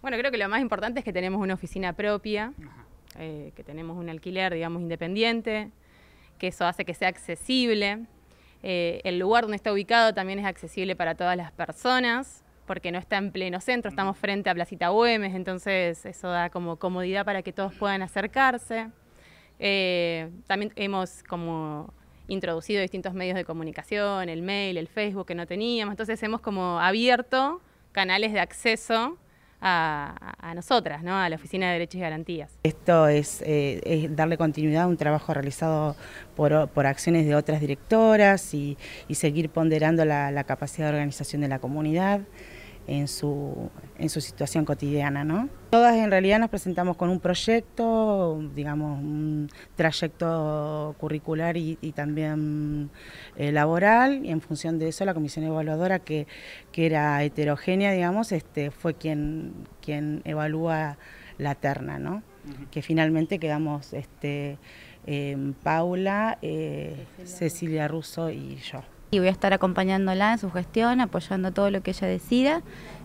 Bueno, creo que lo más importante es que tenemos una oficina propia, eh, que tenemos un alquiler, digamos, independiente, que eso hace que sea accesible. Eh, el lugar donde está ubicado también es accesible para todas las personas, porque no está en pleno centro, estamos frente a Placita Güemes, entonces eso da como comodidad para que todos puedan acercarse. Eh, también hemos como introducido distintos medios de comunicación, el mail, el Facebook que no teníamos, entonces hemos como abierto canales de acceso a, nosotras, ¿no? a la Oficina de Derechos y Garantías. Esto es, eh, darle continuidad a un trabajo realizado por, acciones de otras directoras y, seguir ponderando la capacidad de organización de la comunidad en su, situación cotidiana. ¿no? Todas en realidad nos presentamos con un proyecto, digamos, un trayecto curricular y, también eh, laboral, y en función de eso la comisión evaluadora, que, era heterogénea, digamos, este, fue quien, quien evalúa la terna, ¿no? que finalmente quedamos este, eh, Paula, eh, Cecilia Russo y yo. Y voy a estar acompañándola en su gestión, apoyando todo lo que ella decida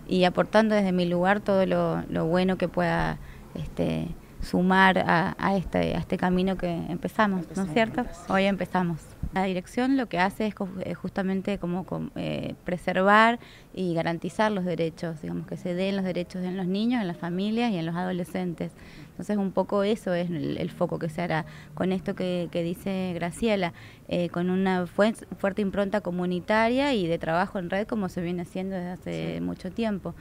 y aportando desde mi lugar todo lo, bueno que pueda este, sumar a, este, este camino que empezamos ¿no es cierto? Hoy empezamos. La dirección lo que hace es eh, justamente como eh, preservar y garantizar los derechos, digamos que se den los derechos en los niños, en las familias y en los adolescentes. Entonces un poco eso es el, foco que se hará con esto que, dice Graciela, eh, con una fuerte, impronta comunitaria y de trabajo en red como se viene haciendo desde hace mucho tiempo.